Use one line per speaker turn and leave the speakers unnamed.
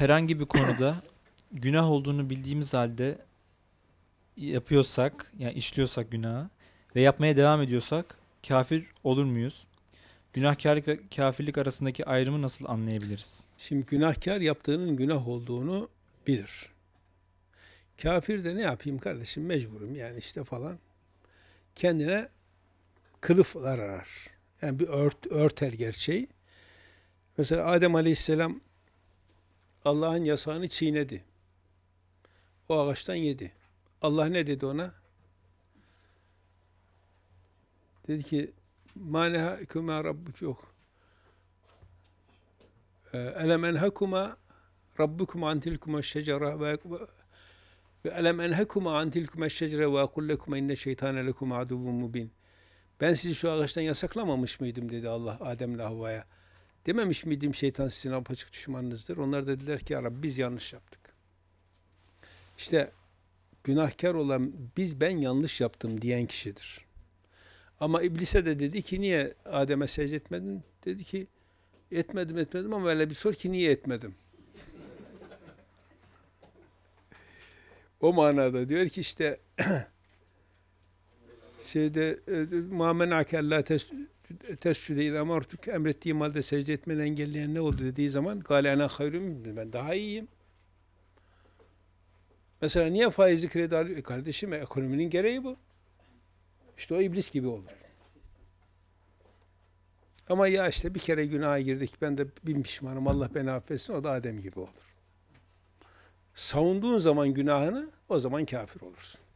herhangi bir konuda günah olduğunu bildiğimiz halde yapıyorsak, yani işliyorsak günahı ve yapmaya devam ediyorsak kafir olur muyuz? Günahkarlık ve kafirlik arasındaki ayrımı nasıl anlayabiliriz? Şimdi günahkar
yaptığının günah olduğunu bilir. Kafir de ne yapayım kardeşim mecburum yani işte falan. Kendine kılıflar arar. Yani bir ört, örter gerçeği. Mesela Adem Aleyhisselam Allah'ın yasağını çiğnedi. O ağaçtan yedi. Allah ne dedi ona? Dedi ki maneha ikuma rabbuk yok. Ee, elem enhekuma rabbukum an tilkuma şecera ve ve elem enhekuma an tilkuma şecere ve akul lekuma inne şeytane lekuma aduvun mubin. Ben sizi şu ağaçtan yasaklamamış mıydım dedi Allah Adem'le Havva'ya. Dememiş miydim şeytan sizin apaçık düşmanınızdır? Onlar dediler ki ya Rabbi biz yanlış yaptık. İşte günahkar olan biz ben yanlış yaptım diyen kişidir. Ama iblise de dedi ki niye Adem'e secde etmedin? Dedi ki etmedim etmedim ama öyle bir sor ki niye etmedim? o manada diyor ki işte şeyde e, muamenake la tescüde idâ martuk emrettiğim halde secde etmeni engelleyen ne oldu dediği zaman gâle ana hayrüm ben daha iyiyim. Mesela niye faizi kredi alıyor? E kardeşim e, ekonominin gereği bu. İşte o iblis gibi olur. Ama ya işte bir kere günaha girdik ben de bin pişmanım Allah beni affetsin o da Adem gibi olur. Savunduğun zaman günahını o zaman kafir olursun.